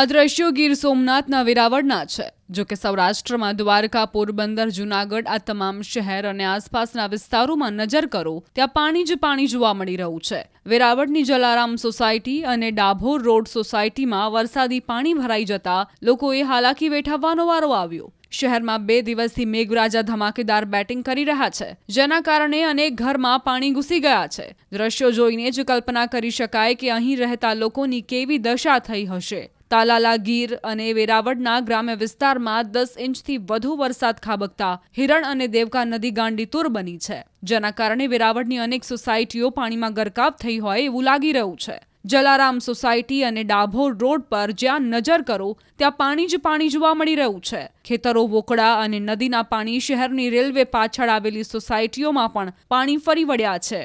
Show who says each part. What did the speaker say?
Speaker 1: આ દ્રશ્યો ગીર સોમનાથના વેરાવળના છે જોકે સૌરાષ્ટ્રમાં દ્વારકા પોરબંદર જૂનાગઢ આ તમામ શહેર અને આસપાસના વિસ્તારોમાં નજર કરો ત્યાં પાણી જ પાણી જોવા મળી રહ્યું છે વેરાવળની જલારામ સોસાયટી અને ડાભોર રોડ સોસાયટીમાં વરસાદી પાણી ભરાઈ જતા લોકોએ હાલાકી વેઠાવવાનો વારો આવ્યો શહેરમાં બે દિવસથી મેઘરાજા ધમાકેદાર બેટિંગ કરી રહ્યા છે જેના કારણે અનેક ઘરમાં પાણી ઘૂસી ગયા છે દ્રશ્યો જોઈને જ કલ્પના કરી શકાય કે અહીં રહેતા લોકોની કેવી દશા થઈ હશે તાલાલા ગીર અને વેરાવળના ગ્રામ્ય વિસ્તારમાં દસ ઇંચથી વધુ વરસાદ ખાબકતા હિરણ અને દેવકા નદી ગાંડીતુર બની છે જેના કારણે વેરાવળની અનેક સોસાયટીઓ પાણીમાં ગરકાવ થઈ હોય એવું લાગી રહ્યું છે જલારામ સોસાયટી અને ડાભોર રોડ પર જ્યાં નજર કરો ત્યાં પાણી જ પાણી જોવા મળી રહ્યું છે ખેતરો વોકડા અને નદીના પાણી શહેરની રેલવે પાછળ આવેલી સોસાયટીઓમાં પણ પાણી ફરી વળ્યા છે